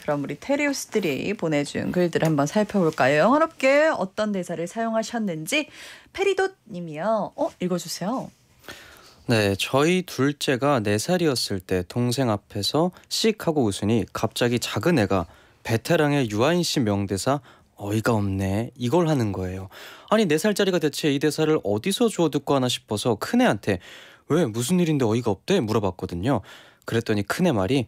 그럼 우리 테리우스들이 보내준 글들을 한번 살펴볼까요? 영화롭게 어떤 대사를 사용하셨는지 페리도 님이요. 어, 읽어주세요. 네, 저희 둘째가 네살이었을때 동생 앞에서 씩 하고 웃으니 갑자기 작은 애가 베테랑의 유아인 씨 명대사 어이가 없네 이걸 하는 거예요. 아니 네살짜리가 대체 이 대사를 어디서 주워 듣고 하나 싶어서 큰애한테 왜 무슨 일인데 어이가 없대 물어봤거든요. 그랬더니 큰애 말이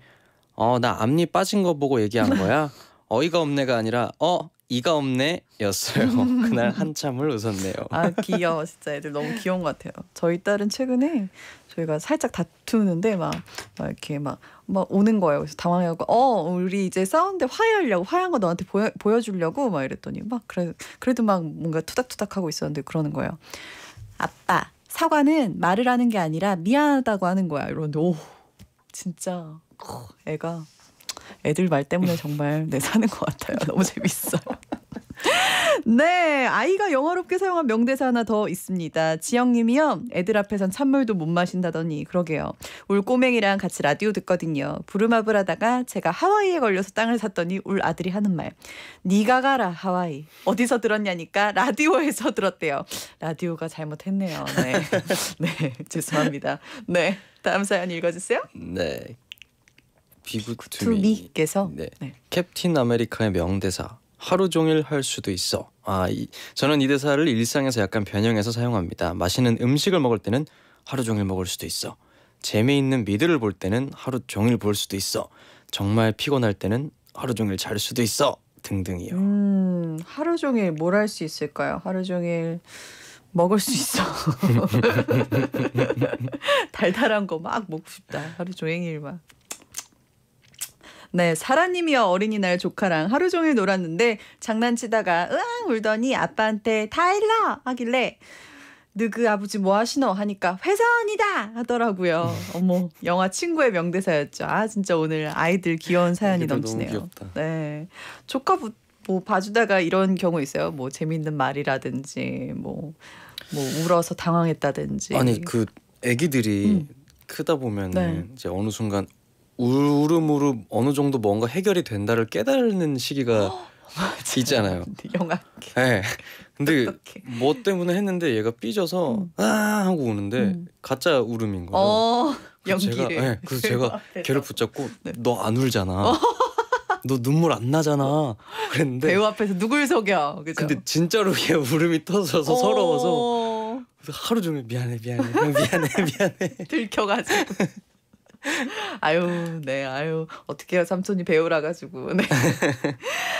어나 앞니 빠진 거 보고 얘기한 거야. 어이가 없네가 아니라 어 이가 없네였어요. 그날 한참을 웃었네요. 아 귀여워 진짜 애들 너무 귀여운 것 같아요. 저희 딸은 최근에 저희가 살짝 다투는데 막, 막 이렇게 막, 막 오는 거예요. 그래서 당황해갖고 어 우리 이제 싸운데 화해하려고 화해한 거 너한테 보여 보여주려고 막 이랬더니 막 그래 그래도 막 뭔가 투닥투닥 하고 있었는데 그러는 거예요. 아빠 사과는 말을 하는 게 아니라 미안하다고 하는 거야. 이런데 오 진짜 애가 애들 말 때문에 정말 내 사는 것 같아요. 너무 재밌어요. 네, 아이가 영화롭게 사용한 명대사 하나 더 있습니다. 지영님이요, 애들 앞에선 찬물도 못 마신다더니 그러게요. 울 꼬맹이랑 같이 라디오 듣거든요. 부름마블 하다가 제가 하와이에 걸려서 땅을 샀더니 울 아들이 하는 말, 네가 가라 하와이. 어디서 들었냐니까 라디오에서 들었대요. 라디오가 잘못했네요. 네, 네 죄송합니다. 네, 다음 사연 읽어주세요. 네, 비구투미께서 네. 네. 캡틴 아메리카의 명대사. 하루 종일 할 수도 있어. 아, 이, 저는 이 대사를 일상에서 약간 변형해서 사용합니다. 맛있는 음식을 먹을 때는 하루 종일 먹을 수도 있어. 재미있는 미드를 볼 때는 하루 종일 볼 수도 있어. 정말 피곤할 때는 하루 종일 잘 수도 있어. 등등이요. 음, 하루 종일 뭘 할 수 있을까요? 하루 종일 먹을 수 있어. 달달한 거 막 먹고 싶다. 하루 종일 막. 네, 사라님이요 어린이날 조카랑 하루 종일 놀았는데 장난치다가 으앙 울더니 아빠한테 타일러 하길래 느그 아버지 뭐 하시노 하니까 회사원이다 하더라고요. 어머 영화 친구의 명대사였죠. 아 진짜 오늘 아이들 귀여운 네, 사연이 넘치네요. 네, 조카 부, 뭐 봐주다가 이런 경우 있어요. 뭐 재밌는 말이라든지 뭐뭐 뭐 울어서 당황했다든지. 아니 그 아기들이 음. 크다 보면 네. 이제 어느 순간 울음으로 어느 정도 뭔가 해결이 된다를 깨달는 시기가 어? 있잖아요. 영악해. 네. 근데 어떡해. 뭐 때문에 했는데 얘가 삐져서 음. 아 하고 우는데 음. 가짜 울음인 거예요. 어, 연기를. 제가, 네, 그래서 제가 걔를 예, 붙잡고 네. 너안 울잖아. 어. 너 눈물 안 나잖아. 그랬는데 배우 앞에서 누굴 속여? 그죠? 근데 진짜로 걔 울음이 터져서 어. 서러워서 하루 종일 미안해 미안해 미안해 미안해 들켜가지고 아유, 네, 아유, 어떻게 해요, 삼촌이 배우라 가지고. 네.